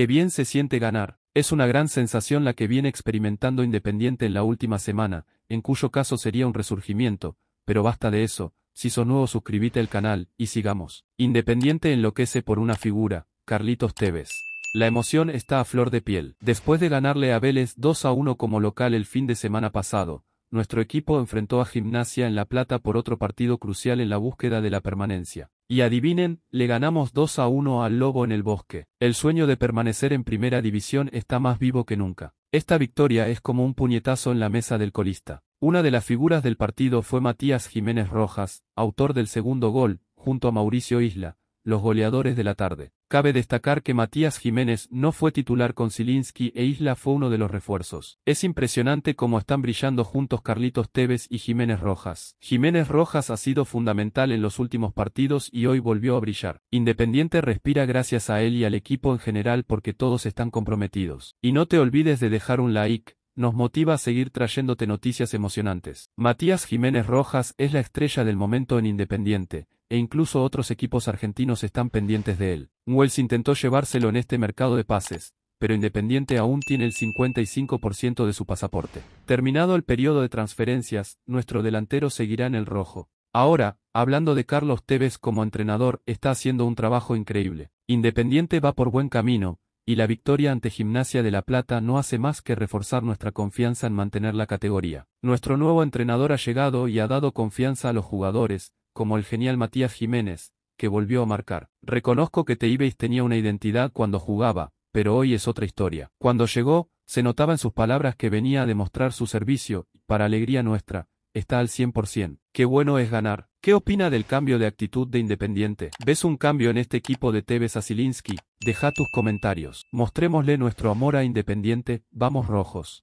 Qué bien se siente ganar. Es una gran sensación la que viene experimentando Independiente en la última semana, en cuyo caso sería un resurgimiento, pero basta de eso, si sos nuevo suscríbete al canal, y sigamos. Independiente enloquece por una figura, Carlitos Tevez. La emoción está a flor de piel. Después de ganarle a Vélez 2 a 1 como local el fin de semana pasado, nuestro equipo enfrentó a Gimnasia en La Plata por otro partido crucial en la búsqueda de la permanencia. Y adivinen, le ganamos 2 a 1 al Lobo en el Bosque. El sueño de permanecer en primera división está más vivo que nunca. Esta victoria es como un puñetazo en la mesa del colista. Una de las figuras del partido fue Matías Jiménez Rojas, autor del segundo gol, junto a Mauricio Isla, los goleadores de la tarde. Cabe destacar que Matías Jiménez no fue titular con Silinski e Isla fue uno de los refuerzos. Es impresionante cómo están brillando juntos Carlitos Tevez y Jiménez Rojas. Jiménez Rojas ha sido fundamental en los últimos partidos y hoy volvió a brillar. Independiente respira gracias a él y al equipo en general porque todos están comprometidos. Y no te olvides de dejar un like, nos motiva a seguir trayéndote noticias emocionantes. Matías Jiménez Rojas es la estrella del momento en Independiente, e incluso otros equipos argentinos están pendientes de él. Wells intentó llevárselo en este mercado de pases, pero Independiente aún tiene el 55% de su pasaporte. Terminado el periodo de transferencias, nuestro delantero seguirá en el rojo. Ahora, hablando de Carlos Tevez como entrenador, está haciendo un trabajo increíble. Independiente va por buen camino, y la victoria ante Gimnasia de La Plata no hace más que reforzar nuestra confianza en mantener la categoría. Nuestro nuevo entrenador ha llegado y ha dado confianza a los jugadores, como el genial Matías Jiménez, que volvió a marcar. Reconozco que Teibes tenía una identidad cuando jugaba, pero hoy es otra historia. Cuando llegó, se notaba en sus palabras que venía a demostrar su servicio, para alegría nuestra, está al 100%. Qué bueno es ganar. ¿Qué opina del cambio de actitud de Independiente? ¿Ves un cambio en este equipo de Tevez a Deja tus comentarios. Mostrémosle nuestro amor a Independiente, vamos rojos.